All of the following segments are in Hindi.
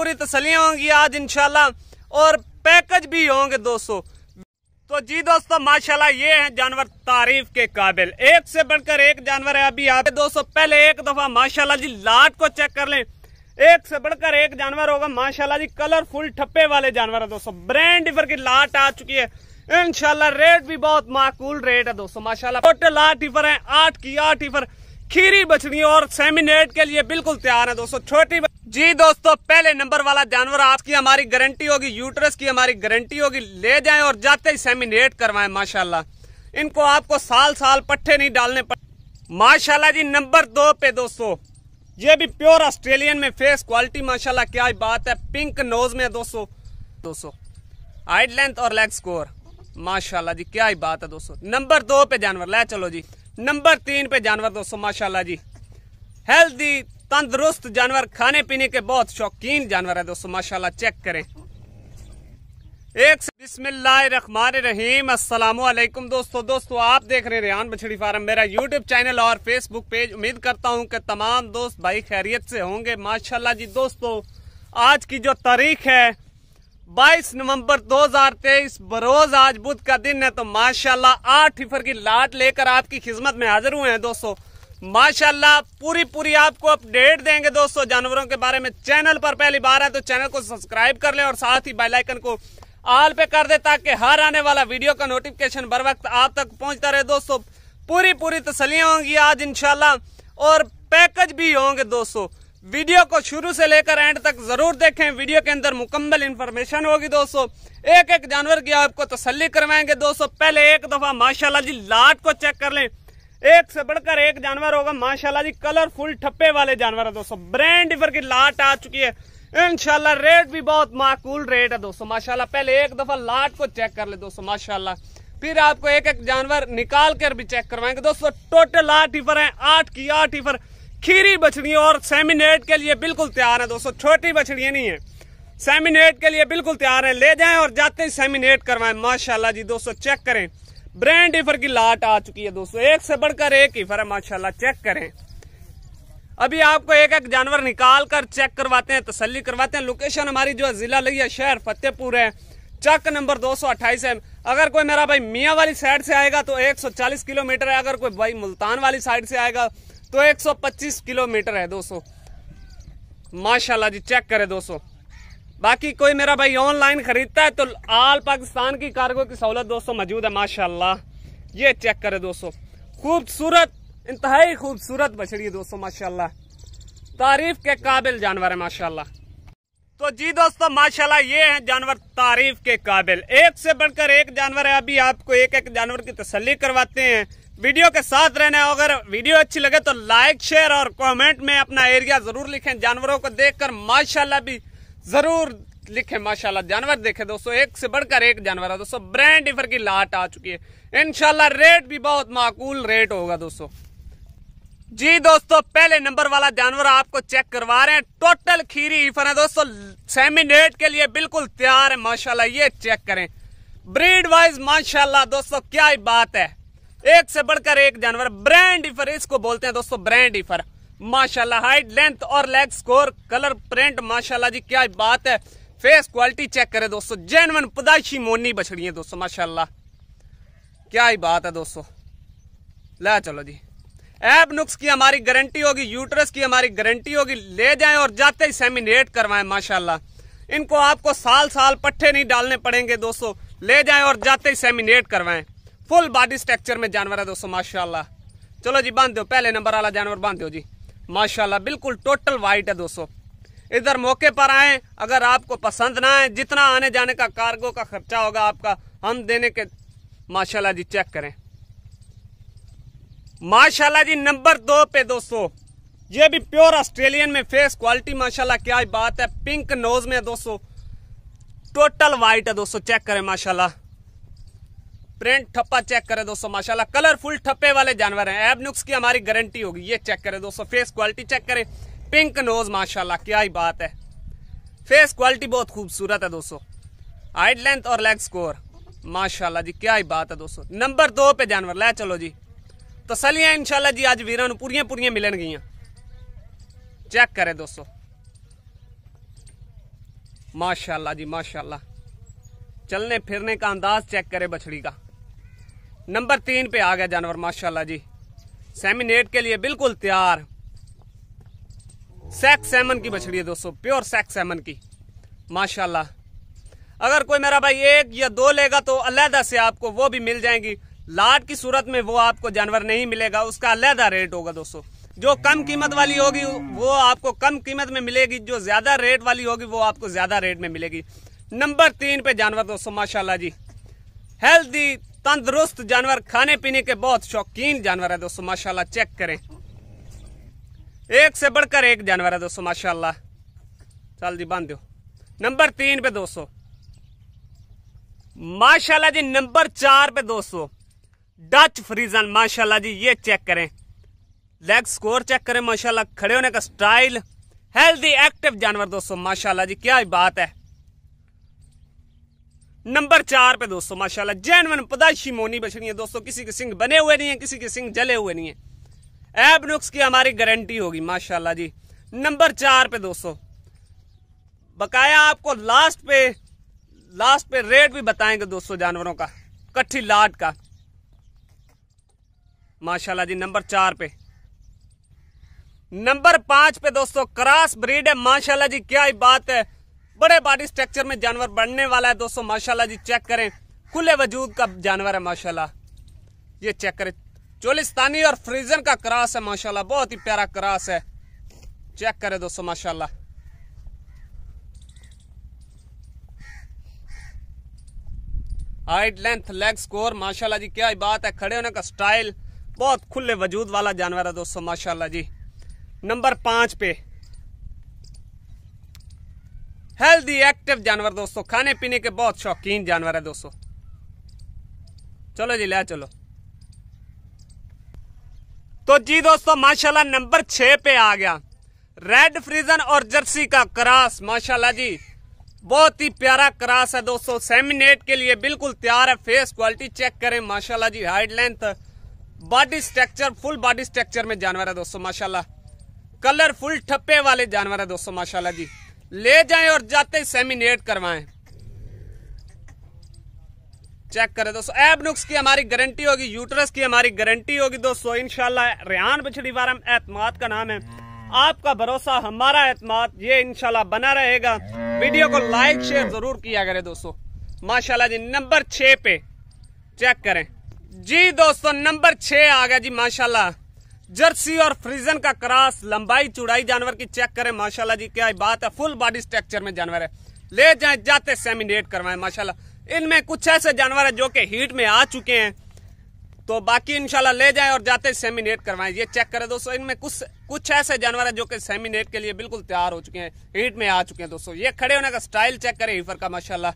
पूरी तसलियाँ होंगी आज इनशाला और पैकेज भी होंगे दोस्तों तो जी दोस्तों माशाल्लाह ये हैं जानवर तारीफ के काबिल एक से बढ़कर एक जानवर है अभी आते दोस्तों पहले एक दफा माशाल्लाह जी लाट को चेक कर लें एक से बढ़कर एक जानवर होगा माशाल्लाह जी कलरफुल ठप्पे वाले जानवर है दोस्तों ब्रांड डिफर की लाट आ चुकी है इनशाला रेट भी बहुत माकूल रेट है दोस्तों माशाला टोटल आठ ईफर है आठ की आठ ईफर खीरी बछड़ी और सेमिनेट के लिए बिल्कुल तैयार है दोस्तों छोटी जी दोस्तों पहले नंबर वाला जानवर आपकी हमारी गारंटी होगी यूट्रस की हमारी गारंटी होगी ले जाएं और जाते ही सेमिनेट करवाएं माशाल्लाह इनको आपको साल साल पट्टे नहीं डालने पड़े माशाल्लाह जी नंबर दो पे दोस्तों ये भी प्योर ऑस्ट्रेलियन में फेस क्वालिटी माशाल्लाह क्या ही बात है पिंक नोज में दोस्तों दोस्तों हाइट लेंथ और लेग स्कोर माशाल्लाह जी क्या ही बात है दोस्तों नंबर दो पे जानवर ले चलो जी नंबर तीन पे जानवर दोस्तों माशाल्लाह जी हेल्दी तंदुरुस्त जानवर खाने पीने के बहुत शौकीन जानवर है दोस्तों माशाल्लाह चेक करें एक बिस्मिल्लाहिर्रहमानिर्रहीम अस्सलाम वालेकुम दोस्तों दोस्तों आप देख रहे हैं रेहान बछड़ी फार्म मेरा यूट्यूब चैनल और फेसबुक पेज उम्मीद करता हूं कि तमाम दोस्त भाई खैरियत से होंगे माशाल्लाह जी दोस्तों आज की जो तारीख है 22 नवंबर 2023 बरोज आज बुध का दिन है तो माशाल्लाह आठ हिफर की लाट लेकर आपकी खिदमत में हाजिर हुए हैं दोस्तों माशाल्लाह पूरी पूरी आपको अपडेट देंगे दोस्तों जानवरों के बारे में चैनल पर पहली बार है तो चैनल को सब्सक्राइब कर लें और साथ ही बेल आइकन को ऑल पे कर दे ताकि हर आने वाला वीडियो का नोटिफिकेशन बर वक्त आप तक पहुंचता रहे दोस्तों पूरी पूरी तसलियां होंगी आज इनशाला और पैकेज भी होंगे दोस्तों वीडियो को शुरू से लेकर एंड तक जरूर देखें वीडियो के अंदर मुकम्मल इन्फॉर्मेशन होगी दोस्तों एक एक जानवर की आपको तसली करवाएंगे दोस्तों पहले एक दफा माशाला जी लाट को चेक कर लें एक से बढ़कर एक जानवर होगा माशाल्लाह जी कलरफुल ठप्पे वाले जानवर है दोस्तों ब्रांड डिफर की लाट आ चुकी है इनशाला रेट भी बहुत माकूल रेट है दोस्तों माशाल्लाह पहले एक दफा लाट को चेक कर ले दोस्तों माशाल्लाह फिर आपको एक एक जानवर निकाल कर भी चेक करवाएंगे दोस्तों टोटल आठ ईफर है आठ की आठ ईफर खीरी बछड़ियाँ और सेमिनेट के लिए बिल्कुल तैयार है दोस्तों छोटी बछड़ियाँ नहीं है सेमिनेट के लिए बिल्कुल तैयार है ले जाए और जाते ही सेमिनेट करवाएं माशाला जी दोस्तों चेक करें ब्रांड ईफर की लाट आ चुकी है दोस्तों एक से बढ़कर एक ईफर है माशाल्लाह चेक करें अभी आपको एक एक जानवर निकाल कर चेक करवाते हैं तसली करवाते हैं लोकेशन हमारी जो है जिला है शहर फतेहपुर है चक नंबर अट्ठाईस है अगर कोई मेरा भाई मियाँ वाली साइड से आएगा तो चालीस किलोमीटर है अगर कोई भाई मुल्तान वाली साइड से आएगा तो पच्चीस किलोमीटर है दोस्तों माशाला जी चेक करें दोस्तों बाकी कोई मेरा भाई ऑनलाइन खरीदता है तो आल पाकिस्तान की कार्गो की सहूलत दोस्तों मौजूद है माशाल्लाह ये चेक करें दोस्तों खूबसूरत इंतहाई खूबसूरत बछड़ी है दोस्तों माशाल्लाह तारीफ के काबिल जानवर है माशाल्लाह तो जी दोस्तों माशाल्लाह ये है जानवर तारीफ के काबिल एक से बढ़कर एक जानवर है अभी आपको एक एक जानवर की तसली करवाते हैं वीडियो के साथ रहना अगर वीडियो अच्छी लगे तो लाइक शेयर और कॉमेंट में अपना एरिया जरूर लिखे जानवरों को देखकर कर भी जरूर लिखे माशाल्लाह जानवर देखे दोस्तों एक से बढ़कर एक जानवर है दोस्तों ब्रांड डिफर की लाट आ चुकी है इनशाला रेट भी बहुत माकूल रेट होगा दोस्तों जी दोस्तों पहले नंबर वाला जानवर आपको चेक करवा रहे हैं टोटल खीरी ईफर है दोस्तों सेमिनेट के लिए बिल्कुल तैयार है माशाल्लाह ये चेक करें ब्रीड वाइज माशाल्लाह दोस्तों क्या ही बात है एक से बढ़कर एक जानवर ब्रांड ईफर इसको बोलते हैं दोस्तों ब्रांड ईफर माशाल्लाह हाइट लेंथ और लेग स्कोर कलर प्रिंट माशाल्लाह जी क्या बात है फेस क्वालिटी चेक करें दोस्तों जैनवन पदाइशी मोनी बछड़ी है दोस्तों माशाल्लाह क्या ही बात है दोस्तों ले चलो जी ऐप नुक्स की हमारी गारंटी होगी यूट्रस की हमारी गारंटी होगी ले जाए और जाते ही सेमिनेट करवाएं माशाला इनको आपको साल साल पट्टे नहीं डालने पड़ेंगे दोस्तों ले जाए और जाते ही सेमिनेट करवाएं फुल बॉडी स्ट्रक्चर में जानवर है दोस्तों माशाल्लाह चलो जी बांध दो पहले नंबर वाला जानवर बांध दो जी माशाल्लाह बिल्कुल टोटल वाइट है दोस्तों इधर मौके पर आए अगर आपको पसंद ना आए जितना आने जाने का कार्गो का खर्चा होगा आपका हम देने के माशाल्लाह जी चेक करें माशाल्लाह जी नंबर दो पे दोस्तों ये भी प्योर ऑस्ट्रेलियन में फेस क्वालिटी माशाल्लाह क्या बात है पिंक नोज में दोस्तों टोटल वाइट है दोस्तों चेक करें माशाल्लाह प्रिंट ठप्पा चेक करें दोस्तों माशाल्लाह कलरफुल ठप्पे वाले जानवर हैं एबनुक्स की हमारी गारंटी होगी ये चेक करें दोस्तों फेस क्वालिटी चेक करें पिंक नोज माशाल्लाह क्या ही बात है फेस क्वालिटी बहुत खूबसूरत है दोस्तों हाइट लेंथ और लेग स्कोर माशाल्लाह जी क्या ही बात है दोस्तों नंबर दो पे जानवर लै चलो जी तसलियां इनशाला इंशाल्लाह जी आज वीर पूरी पूरी मिलन गई चेक करें दोस्तों माशाल्लाह जी माशाल्लाह चलने फिरने का अंदाज चेक करें बछड़ी का नंबर तीन पे आ गया जानवर माशाल्लाह जी सेमिनेट के लिए बिल्कुल तैयार सेक्स सेमन की बछड़ी है दोस्तों प्योर सेक्स सेमन की माशाल्लाह अगर कोई मेरा भाई एक या दो लेगा तो अलहदा से आपको वो भी मिल जाएंगी लाट की सूरत में वो आपको जानवर नहीं मिलेगा उसका अलहदा रेट होगा दोस्तों जो कम कीमत वाली होगी वो आपको कम कीमत में मिलेगी जो ज्यादा रेट वाली होगी वो आपको ज्यादा रेट में मिलेगी नंबर तीन पे जानवर दोस्तों माशाल्लाह जी हेल्दी तंदुरुस्त जानवर खाने पीने के बहुत शौकीन जानवर है दोस्तों माशाल्लाह चेक करें एक से बढ़कर एक जानवर है दोस्तों माशाल्लाह चल जी बांध दो नंबर तीन पे दोस्तों माशाल्लाह जी नंबर चार पे दोस्तों डच फ्रीजन माशाल्लाह जी ये चेक करें लेग स्कोर चेक करें माशाल्लाह खड़े होने का स्टाइल हेल्दी एक्टिव जानवर दोस्तों माशाल्लाह जी क्या बात है नंबर चार पे दोस्तों माशाल्लाह जैनवन पदाशी मोनी बछड़ी है दोस्तों किसी के सिंह बने हुए नहीं है किसी के सिंह जले हुए नहीं है ऐप नुक्स की हमारी गारंटी होगी माशाल्लाह जी नंबर चार पे दोस्तों बकाया आपको लास्ट पे लास्ट पे रेट भी बताएंगे दोस्तों जानवरों का कट्ठी लाट का माशाल्लाह जी नंबर चार पे नंबर पांच पे दोस्तों क्रास ब्रीड है माशाल्लाह जी क्या ही बात है बड़े बॉडी स्ट्रक्चर में जानवर बढ़ने वाला है दोस्तों माशाला जी चेक करें खुले वजूद का जानवर है माशाला ये चेक करें चोलिस्तानी और फ्रीजन का क्रास है माशाला बहुत ही प्यारा क्रास है चेक करें दोस्तों माशाला हाइट लेंथ लेग स्कोर माशाल्लाह जी क्या बात है खड़े होने का स्टाइल बहुत खुले वजूद वाला जानवर है दोस्तों माशाल्लाह जी नंबर पांच पे हेल्दी एक्टिव जानवर दोस्तों खाने पीने के बहुत शौकीन जानवर है दोस्तों चलो जी ले चलो तो जी दोस्तों माशाल्लाह नंबर छह पे आ गया रेड फ्रीजन और जर्सी का क्रास माशाल्लाह जी बहुत ही प्यारा क्रास है दोस्तों सेमिनेट के लिए बिल्कुल तैयार है फेस क्वालिटी चेक करें माशाल्लाह जी height length body structure full body structure में जानवर है दोस्तों माशाल्लाह कलरफुल ठप्पे वाले जानवर है दोस्तों माशाल्लाह जी ले जाएं और जाते ही सेमिनेट करवाएं चेक करें दोस्तों ऐप नुक्स की हमारी गारंटी होगी यूटरस की हमारी गारंटी होगी दोस्तों इनशाला रेहान बछड़ी बार हम एतमाद का नाम है आपका भरोसा हमारा एतमाद ये इनशाला बना रहेगा वीडियो को लाइक शेयर जरूर किया करें दोस्तों माशाल्लाह जी नंबर छः पे चेक करें जी दोस्तों नंबर छः आ गया जी माशाल्लाह जर्सी और फ्रीजन का क्रॉस लंबाई चुड़ाई जानवर की चेक करें माशाल्लाह जी क्या बात है फुल बॉडी स्ट्रक्चर में जानवर है ले जाए जाते सेमिनेट करवाए माशाल्लाह इनमें कुछ ऐसे जानवर है जो कि हीट में आ चुके हैं तो बाकी इनशाला ले जाए और जाते सेमिनेट करवाएं ये चेक करें दोस्तों इनमें कुछ कुछ ऐसे जानवर है जो कि सेमिनेट के लिए बिल्कुल तैयार हो चुके हैं हीट में आ चुके हैं दोस्तों ये खड़े होने का स्टाइल चेक करें हिफर का माशाला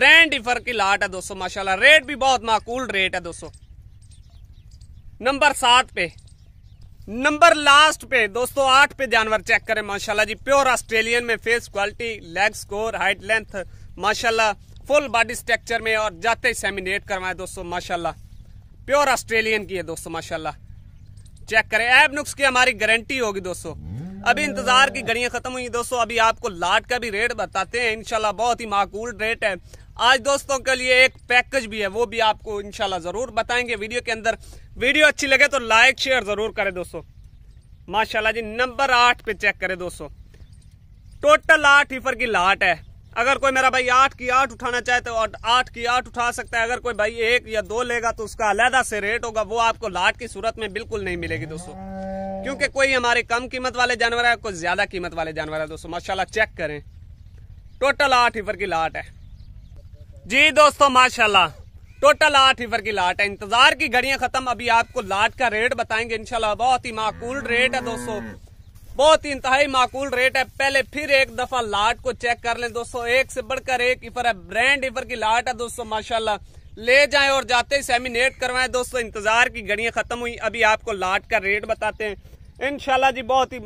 ब्रांड हिफर की लाट है दोस्तों माशाला रेट भी बहुत माकूल रेट है दोस्तों नंबर सात पे नंबर लास्ट पे दोस्तों आठ पे जानवर चेक करें माशाल्लाह जी प्योर ऑस्ट्रेलियन में face quality leg score height length माशाल्लाह फुल बॉडी स्ट्रक्चर में और जाते ही सेमिनेट करवाए दोस्तों माशाल्लाह प्योर ऑस्ट्रेलियन की है दोस्तों माशाल्लाह चेक करें एब नुक्स की हमारी गारंटी होगी दोस्तों अभी इंतजार की घड़ियां खत्म हुई दोस्तों अभी आपको लाट का भी रेट बताते हैं इनशाला बहुत ही माकूल रेट है आज दोस्तों के लिए एक पैकेज भी है वो भी आपको इनशाला जरूर बताएंगे वीडियो के अंदर वीडियो अच्छी लगे तो लाइक शेयर जरूर करें दोस्तों माशाल्लाह जी नंबर आठ पे चेक करें दोस्तों टोटल आठ हीफर की लाट है अगर कोई मेरा भाई आठ की आठ उठाना चाहे तो आठ की आठ उठा सकता है अगर कोई भाई एक या दो लेगा तो उसका अलहदा से रेट होगा वो आपको लाट की सूरत में बिल्कुल नहीं मिलेगी दोस्तों क्योंकि कोई हमारे कम कीमत वाले जानवर है कोई ज्यादा कीमत वाले जानवर है दोस्तों माशाला चेक करें टोटल आठ हीफर की लाट है जी दोस्तों माशाल्लाह टोटल आठ इवर की लाट है इंतजार की घड़ियां खत्म अभी आपको लाट का रेट बताएंगे इनशाला बहुत ही माकूल रेट है दोस्तों हम्म। बहुत ही इंतहाई माकूल रेट है पहले फिर एक दफा लाट को चेक कर लें दोस्तों एक से बढ़कर एक इफर है ब्रांड इफर की लाट है दोस्तों माशाल्लाह ले जाए और जाते ही सेमिनेट करवाए दोस्तों इंतजार की घड़ियां खत्म हुई अभी आपको लाट का रेट बताते हैं इनशाला जी बहुत ही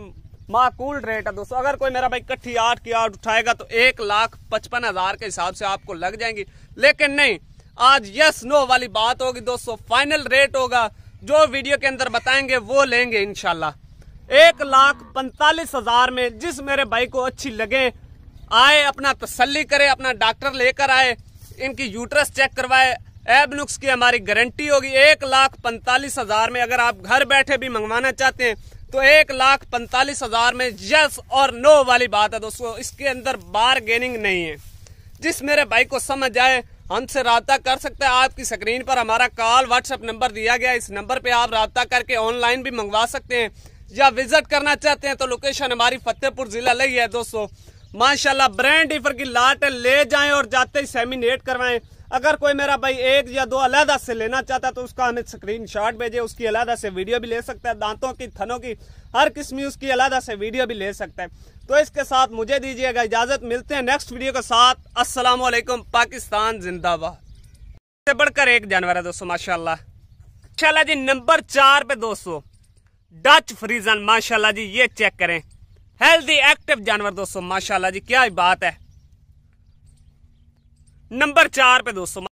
माकूल रेट है दोस्तों अगर कोई मेरा भाई कट्ठी आठ की आठ उठाएगा तो एक लाख पचपन हजार के हिसाब से आपको लग जाएंगी लेकिन नहीं आज यस नो वाली बात होगी दोस्तों फाइनल रेट होगा जो वीडियो के अंदर बताएंगे वो लेंगे इनशाला एक लाख पैंतालीस हजार में जिस मेरे भाई को अच्छी लगे आए अपना तसल्ली करे अपना डॉक्टर लेकर आए इनकी यूट्रस चेक करवाए एबनुक्स की हमारी गारंटी होगी एक लाख पैंतालीस हजार में अगर आप घर बैठे भी मंगवाना चाहते हैं तो एक लाख पैंतालीस हजार में यस और नो वाली बात है दोस्तों इसके अंदर बारगेनिंग नहीं है जिस मेरे भाई को समझ आए हमसे रबता कर सकते हैं आपकी स्क्रीन पर हमारा कॉल व्हाट्सएप नंबर दिया गया इस नंबर पे आप रबता करके ऑनलाइन भी मंगवा सकते हैं या विजिट करना चाहते हैं तो लोकेशन हमारी फतेहपुर जिला लही है दोस्तों माशाला ब्रांड डिफर की लाट ले जाए और जाते ही सेमिनेट करवाएं अगर कोई मेरा भाई एक या दो अलहदा से लेना चाहता है तो उसका हमें स्क्रीन शॉट भेजे उसकी अलहदा से वीडियो भी ले सकता है दांतों की थनों की हर किस्म उसकी अलहदा से वीडियो भी ले सकता है तो इसके साथ मुझे दीजिएगा इजाज़त मिलते हैं नेक्स्ट वीडियो के साथ असलम पाकिस्तान जिंदाबाद से बढ़कर एक जानवर है दोस्तों माशा चला जी नंबर चार पे दोस्तों डच फ्रीजन माशाला जी ये चेक करें हेल्दी एक्टिव जानवर दोस्तों माशाला जी क्या बात है नंबर चार पे दोस्तों